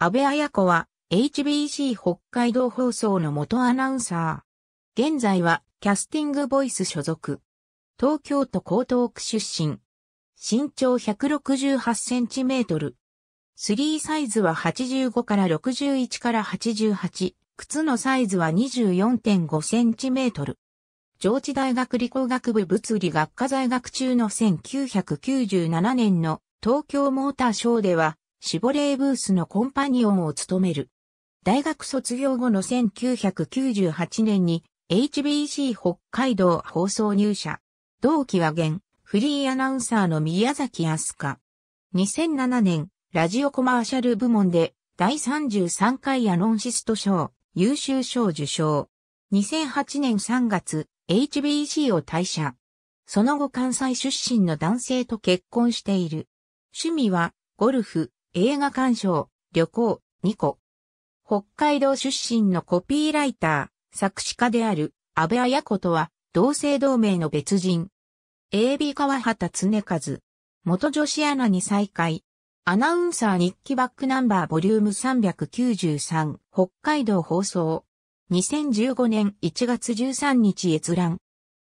安倍彩子は HBC 北海道放送の元アナウンサー。現在はキャスティングボイス所属。東京都江東区出身。身長168センチメートル。3サイズは85から61から88。靴のサイズは24.5センチメートル。上智大学理工学部物理学科在学中の1997年の東京モーターショーではシボレーブースのコンパニオンを務める。大学卒業後の1998年に HBC 北海道放送入社。同期は現、フリーアナウンサーの宮崎明香。2007年、ラジオコマーシャル部門で第33回アノンシスト賞、優秀賞受賞。2008年3月、HBC を退社。その後関西出身の男性と結婚している。趣味は、ゴルフ、映画鑑賞、旅行、ニコ。北海道出身のコピーライター、作詞家である安部綾子とは、同姓同名の別人。AB 川畑常和。元女子アナに再会。アナウンサー日記バックナンバーボリューム393北海道放送。2015年1月13日閲覧。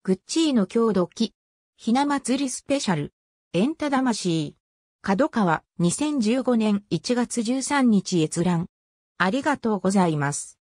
グッチーの郷土記。ひな祭りスペシャル。エンタ魂。角川2015年1月13日閲覧。ありがとうございます。